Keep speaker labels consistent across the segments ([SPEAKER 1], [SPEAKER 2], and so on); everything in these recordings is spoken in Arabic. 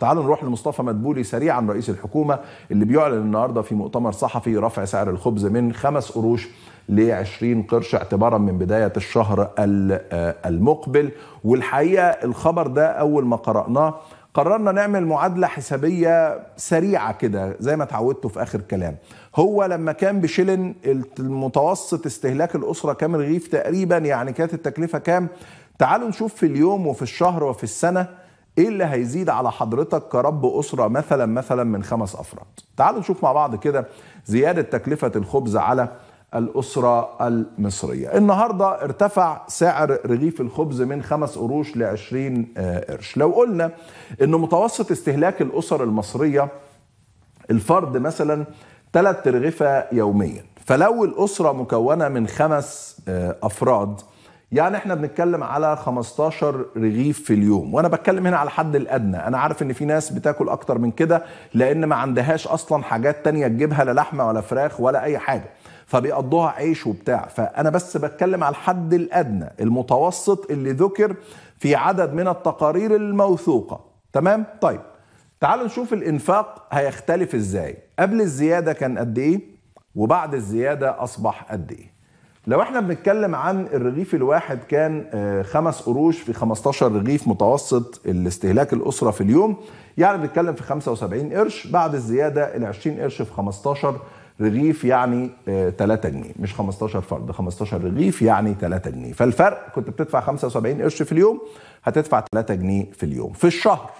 [SPEAKER 1] تعالوا نروح لمصطفى مدبولي سريعا رئيس الحكومه اللي بيعلن النهارده في مؤتمر صحفي رفع سعر الخبز من خمس قروش ل 20 قرش اعتبارا من بدايه الشهر آه، المقبل والحقيقه الخبر ده اول ما قراناه قررنا نعمل معادله حسابيه سريعه كده زي ما اتعودتوا في اخر كلام هو لما كان بشلن المتوسط استهلاك الاسره كامل رغيف تقريبا يعني كانت التكلفه كام تعالوا نشوف في اليوم وفي الشهر وفي السنه ايه اللي هيزيد على حضرتك كرب اسره مثلا مثلا من خمس افراد تعالوا نشوف مع بعض كده زياده تكلفه الخبز على الأسرة المصرية النهاردة ارتفع سعر رغيف الخبز من 5 قروش ل 20 آه، قرش لو قلنا أن متوسط استهلاك الأسر المصرية الفرد مثلا 3 رغيفة يوميا فلو الأسرة مكونة من خمس آه، أفراد يعني احنا بنتكلم على 15 رغيف في اليوم وانا بتكلم هنا على الحد الادنى انا عارف ان في ناس بتاكل اكتر من كده لان ما عندهاش اصلا حاجات تانية تجيبها لا لحمه ولا فراخ ولا اي حاجه فبيقضوها عيش وبتاع فانا بس بتكلم على الحد الادنى المتوسط اللي ذكر في عدد من التقارير الموثوقه تمام طيب تعالوا نشوف الانفاق هيختلف ازاي قبل الزياده كان قد ايه وبعد الزياده اصبح قد ايه لو احنا بنتكلم عن الرغيف الواحد كان آه، خمس قروش في 15 رغيف متوسط الاستهلاك الأسرة في اليوم يعني بنتكلم في 75 قرش بعد الزيادة ال 20 قرش في 15 رغيف يعني 3 آه، جنيه مش 15 فرد 15 رغيف يعني 3 جنيه فالفرق كنت بتدفع 75 قرش في اليوم هتدفع 3 جنيه في اليوم في الشهر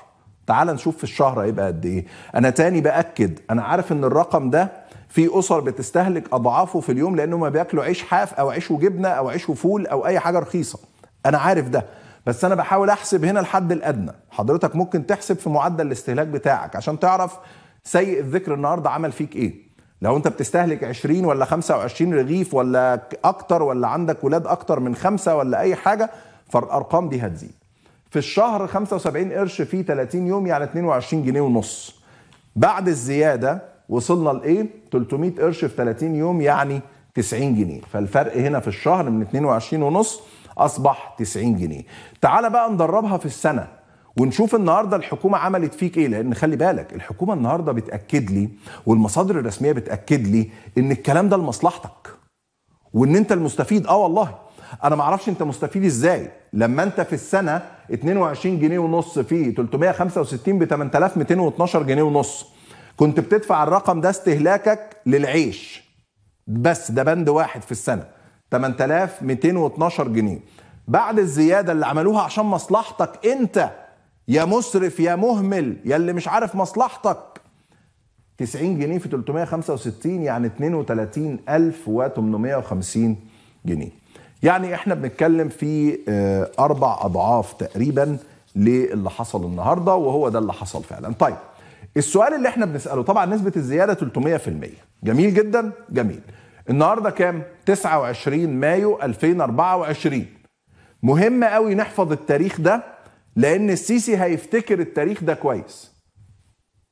[SPEAKER 1] تعال نشوف في الشهر هيبقى قد ايه انا تاني باكد انا عارف ان الرقم ده في اسر بتستهلك اضعافه في اليوم لانهم بياكلوا عيش حاف او عيش وجبنه او عيش وفول او اي حاجه رخيصه انا عارف ده بس انا بحاول احسب هنا الحد الادنى حضرتك ممكن تحسب في معدل الاستهلاك بتاعك عشان تعرف سيء الذكر النهارده عمل فيك ايه لو انت بتستهلك 20 ولا 25 رغيف ولا اكتر ولا عندك ولاد اكتر من خمسة ولا اي حاجه فالارقام دي هتزيد في الشهر 75 قرش في 30 يوم يعني 22 جنيه ونص بعد الزياده وصلنا لايه 300 قرش في 30 يوم يعني 90 جنيه فالفرق هنا في الشهر من 22 ونص اصبح 90 جنيه تعال بقى ندربها في السنه ونشوف النهارده الحكومه عملت فيك ايه لان خلي بالك الحكومه النهارده بتاكد لي والمصادر الرسميه بتاكد لي ان الكلام ده لمصلحتك وان انت المستفيد اه والله انا ما اعرفش انت مستفيد ازاي لما انت في السنه 22 جنيه ونص في 365 ب 8212 جنيه ونص كنت بتدفع الرقم ده استهلاكك للعيش بس ده بند واحد في السنه 8212 جنيه بعد الزياده اللي عملوها عشان مصلحتك انت يا مسرف يا مهمل يا اللي مش عارف مصلحتك 90 جنيه في 365 يعني 32850 جنيه يعني احنا بنتكلم في آه، اربع اضعاف تقريبا للي حصل النهارده وهو ده اللي حصل فعلا طيب السؤال اللي احنا بنساله طبعا نسبه الزياده 300% جميل جدا جميل النهارده كام 29 مايو 2024 مهم قوي نحفظ التاريخ ده لان السيسي هيفتكر التاريخ ده كويس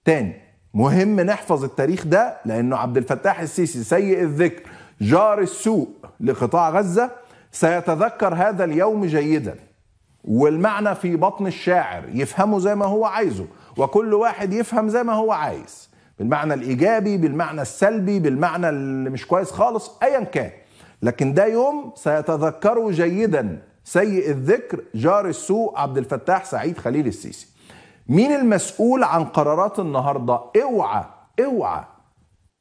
[SPEAKER 1] تاني مهم نحفظ التاريخ ده لانه عبد الفتاح السيسي سيء الذكر جار السوء لقطاع غزه سيتذكر هذا اليوم جيدا والمعنى في بطن الشاعر يفهمه زي ما هو عايزه وكل واحد يفهم زي ما هو عايز بالمعنى الايجابي بالمعنى السلبي بالمعنى اللي مش كويس خالص ايا كان لكن ده يوم سيتذكره جيدا سيء الذكر جار السوء عبد الفتاح سعيد خليل السيسي مين المسؤول عن قرارات النهارده اوعى اوعى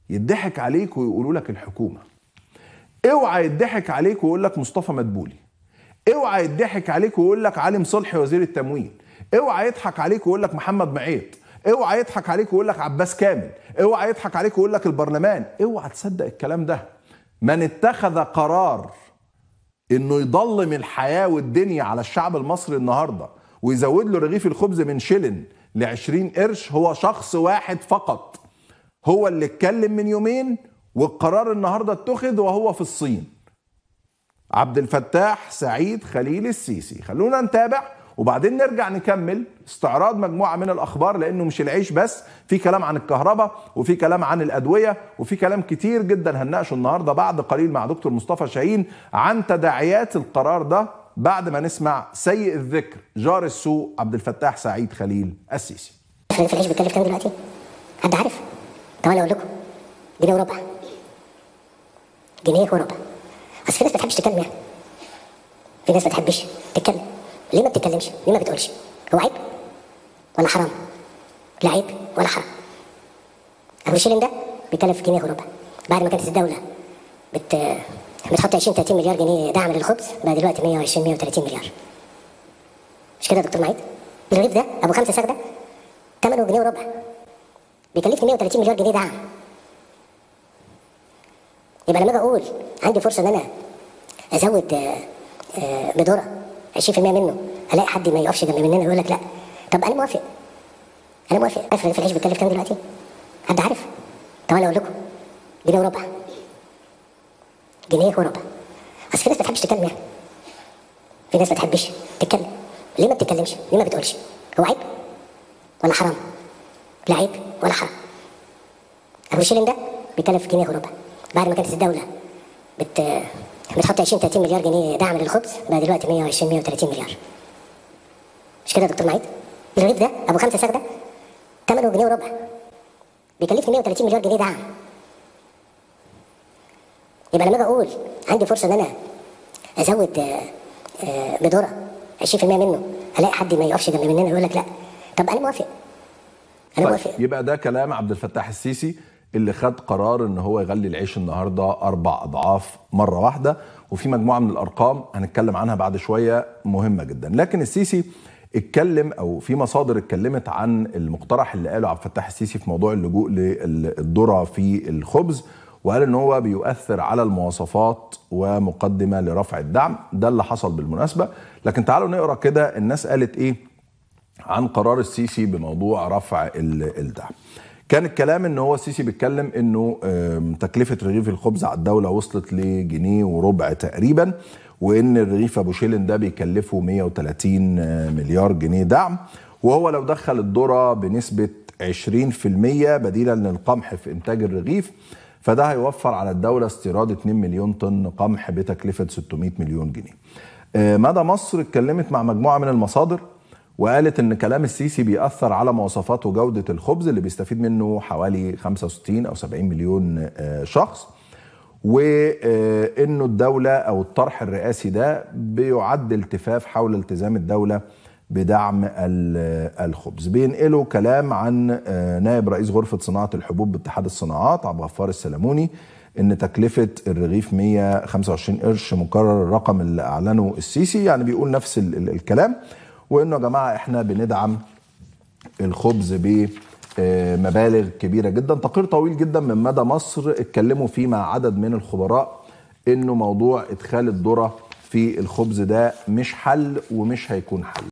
[SPEAKER 1] يضحك عليك ويقولوا لك الحكومه اوعى يضحك عليك ويقول لك مصطفى مدبولي اوعى يضحك عليك ويقول لك علي مصلحي وزير التموين اوعى يضحك عليك ويقول لك محمد معيط اوعى يضحك عليك ويقول لك عباس كامل اوعى يضحك عليك ويقول لك البرلمان اوعى تصدق الكلام ده من اتخذ قرار انه يضلم الحياه والدنيا على الشعب المصري النهارده ويزود له رغيف الخبز من شلن ل 20 قرش هو شخص واحد فقط هو اللي اتكلم من يومين والقرار النهارده اتخذ وهو في الصين عبد الفتاح سعيد خليل السيسي خلونا نتابع وبعدين نرجع نكمل استعراض مجموعه من الاخبار لانه مش العيش بس في كلام عن الكهرباء وفي كلام عن الادويه وفي كلام كتير جدا هنناقشه النهارده بعد قليل مع دكتور مصطفى شاهين عن تداعيات القرار ده بعد ما نسمع سيء الذكر جار السوق عبد الفتاح سعيد خليل السيسي
[SPEAKER 2] احنا في العيش بتكلف كام دلوقتي؟ حد عارف؟ طب انا اقول لكم جنيه وربع جنيه وربع اصل في ناس ما تحبش تتكلم يعني في ناس ما تحبش تتكلم ليه ما بتتكلمش ليه ما بتقولش هو عيب ولا حرام لا عيب ولا حرام ابو شيلين ده بيتكلم في جنيه وربع بعد ما كانت الدوله بت بتحط 20 30 مليار جنيه دعم للخبز بقى دلوقتي 120 130 مليار مش كده يا دكتور معيد الرغيف ده ابو خمسه ساغ ده ثمنه جنيه وربع بيكلفني 130 مليار جنيه دعم يبقى لما اجي اقول عندي فرصه ان انا ازود آه، آه، بدوره 20% منه الاقي حد ما يقفش جنب مننا ويقول لك لا طب انا موافق انا موافق عارف في العيش بتكلف كام دلوقتي؟ حد عارف؟ طب انا اقول لكم جنيه وربع جنيه وربع اصل في ناس ما بتحبش تتكلم يعني في ناس ما بتحبش تتكلم ليه ما بتتكلمش؟ ليه ما بتقولش؟ هو عيب ولا حرام؟ لا عيب ولا حرام ابو شيلين ده بيتكلف جنيه وربع بعد ما كانت الدوله بت بتحط 20 30 مليار جنيه دعم للخبز بقى دلوقتي 120 130 مليار مش كده يا دكتور معيد الرغيف ده ابو خمسه ساغده ثمنه جنيه وربع بيكلفني 130 مليار جنيه دعم يبقى لما اجي اقول عندي فرصه ان انا ازود آه، آه، بدوره 20% منه الاقي حد ما يقفش جنب مننا يقول لك لا طب انا موافق
[SPEAKER 1] انا طيب موافق يبقى ده كلام عبد الفتاح السيسي اللي خد قرار ان هو يغلي العيش النهارده اربع اضعاف مره واحده وفي مجموعه من الارقام هنتكلم عنها بعد شويه مهمه جدا لكن السيسي اتكلم او في مصادر اتكلمت عن المقترح اللي قاله عبد الفتاح السيسي في موضوع اللجوء للذره في الخبز وقال ان هو بيؤثر على المواصفات ومقدمه لرفع الدعم ده اللي حصل بالمناسبه لكن تعالوا نقرا كده الناس قالت ايه عن قرار السيسي بموضوع رفع الدعم كان الكلام ان هو السيسي بيتكلم انه تكلفه رغيف الخبز على الدوله وصلت لجنيه وربع تقريبا وان الرغيف ابو شيلن ده بيكلفه 130 آه، مليار جنيه دعم وهو لو دخل الذره بنسبه 20% بديلا للقمح في انتاج الرغيف فده هيوفر على الدوله استيراد 2 مليون طن قمح بتكلفه 600 مليون جنيه آه، مدى مصر اتكلمت مع مجموعه من المصادر وقالت ان كلام السيسي بيأثر على مواصفات وجودة الخبز اللي بيستفيد منه حوالي 65 او 70 مليون آه، شخص وانه الدولة او الطرح الرئاسي ده بيعد التفاف حول التزام الدولة بدعم الخبز بينقلوا كلام عن آه، نائب رئيس غرفة صناعة الحبوب باتحاد الصناعات عبد الغفار السلموني ان تكلفة الرغيف 125 قرش مكرر الرقم اللي اعلنه السيسي يعني بيقول نفس الكلام وانه يا جماعه احنا بندعم الخبز ب مبالغ كبيره جدا تقرير طويل جدا من مدى مصر اتكلموا فيه مع عدد من الخبراء انه موضوع ادخال الذره في الخبز ده مش حل ومش هيكون حل